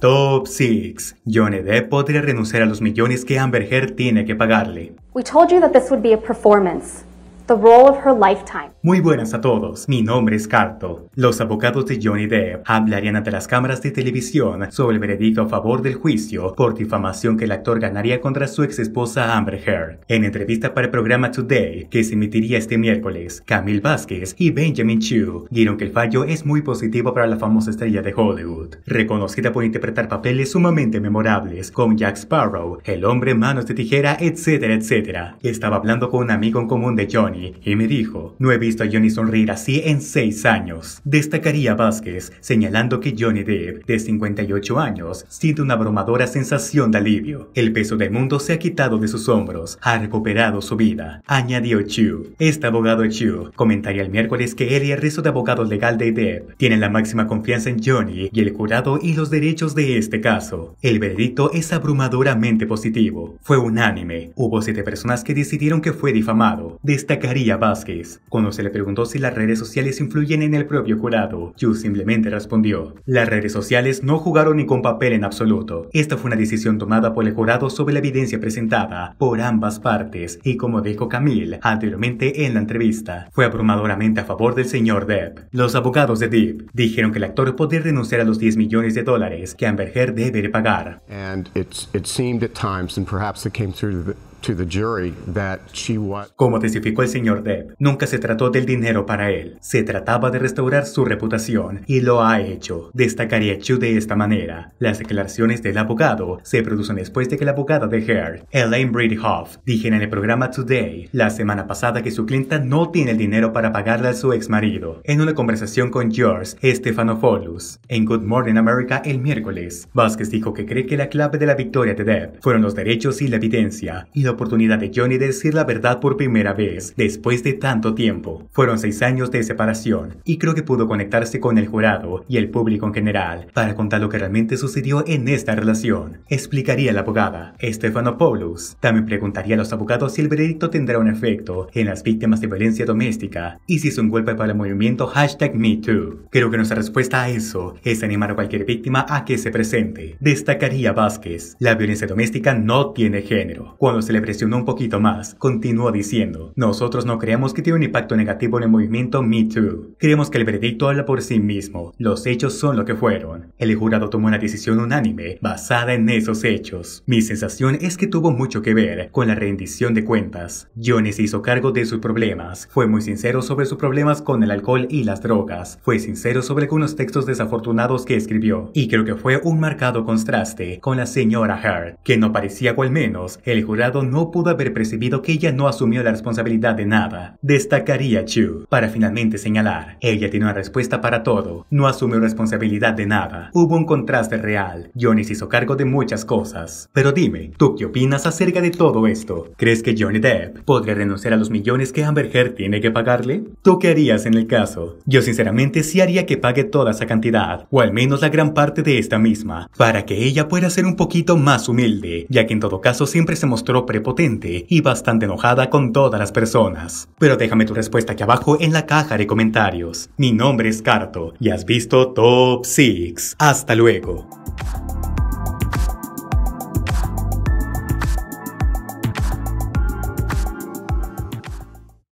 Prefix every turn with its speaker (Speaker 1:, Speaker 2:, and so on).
Speaker 1: Top 6. Johnny Depp podría renunciar a los millones que Amber Heard tiene que pagarle. performance the role of her lifetime. Muy buenas a todos, mi nombre es Carto. Los abogados de Johnny Depp hablarían ante las cámaras de televisión sobre el veredicto a favor del juicio por difamación que el actor ganaría contra su ex esposa Amber Heard. En entrevista para el programa Today, que se emitiría este miércoles, Camille Vázquez y Benjamin Chu dieron que el fallo es muy positivo para la famosa estrella de Hollywood, reconocida por interpretar papeles sumamente memorables como Jack Sparrow, el hombre manos de tijera, etcétera, etcétera. Estaba hablando con un amigo en común de Johnny y me dijo, no he visto a Johnny sonreír así en 6 años. Destacaría Vázquez, señalando que Johnny Depp, de 58 años, siente una abrumadora sensación de alivio. El peso del mundo se ha quitado de sus hombros, ha recuperado su vida, añadió Chu. Este abogado Chu comentaría el miércoles que él y el resto de abogados legal de Depp tienen la máxima confianza en Johnny y el jurado y los derechos de este caso. El veredicto es abrumadoramente positivo. Fue unánime. Hubo siete personas que decidieron que fue difamado. Destacaría Vázquez. Cuando se le preguntó si las redes sociales influyen en el propio jurado, Yu simplemente respondió, las redes sociales no jugaron ningún papel en absoluto. Esta fue una decisión tomada por el jurado sobre la evidencia presentada por ambas partes y como dijo Camille anteriormente en la entrevista, fue abrumadoramente a favor del señor Depp. Los abogados de Depp dijeron que el actor podría renunciar a los 10 millones de dólares que Amber Heard debe pagar. And it seemed at times, and perhaps it came through the... Como testificó el señor Depp, nunca se trató del dinero para él, se trataba de restaurar su reputación y lo ha hecho. Destacaría Chu de esta manera. Las declaraciones del abogado se producen después de que la abogada de Heard, Elaine Brady dijera en el programa Today la semana pasada que su clienta no tiene el dinero para pagarle a su ex marido. En una conversación con George Stefanopoulos en Good Morning America el miércoles, Vázquez dijo que cree que la clave de la victoria de Depp fueron los derechos y la evidencia y oportunidad de Johnny de decir la verdad por primera vez, después de tanto tiempo. Fueron seis años de separación, y creo que pudo conectarse con el jurado y el público en general para contar lo que realmente sucedió en esta relación, explicaría la abogada, Stefanopoulos. También preguntaría a los abogados si el veredicto tendrá un efecto en las víctimas de violencia doméstica y si es un golpe para el movimiento hashtag MeToo. Creo que nuestra respuesta a eso es animar a cualquier víctima a que se presente. Destacaría Vázquez, la violencia doméstica no tiene género. Cuando se le presionó un poquito más, continuó diciendo, nosotros no creemos que tiene un impacto negativo en el movimiento Me Too. Creemos que el veredicto habla por sí mismo, los hechos son lo que fueron. El jurado tomó una decisión unánime basada en esos hechos. Mi sensación es que tuvo mucho que ver con la rendición de cuentas. Johnny se hizo cargo de sus problemas, fue muy sincero sobre sus problemas con el alcohol y las drogas, fue sincero sobre algunos textos desafortunados que escribió, y creo que fue un marcado contraste con la señora Hart, que no parecía cual menos el jurado no pudo haber percibido que ella no asumió la responsabilidad de nada. Destacaría Chu para finalmente señalar, ella tiene una respuesta para todo, no asumió responsabilidad de nada. Hubo un contraste real, Johnny se hizo cargo de muchas cosas. Pero dime, ¿tú qué opinas acerca de todo esto? ¿Crees que Johnny Depp podría renunciar a los millones que Amber Heard tiene que pagarle? ¿Tú qué harías en el caso? Yo sinceramente sí haría que pague toda esa cantidad, o al menos la gran parte de esta misma, para que ella pueda ser un poquito más humilde, ya que en todo caso siempre se mostró potente y bastante enojada con todas las personas. Pero déjame tu respuesta aquí abajo en la caja de comentarios. Mi nombre es Carto y has visto Top 6. Hasta luego.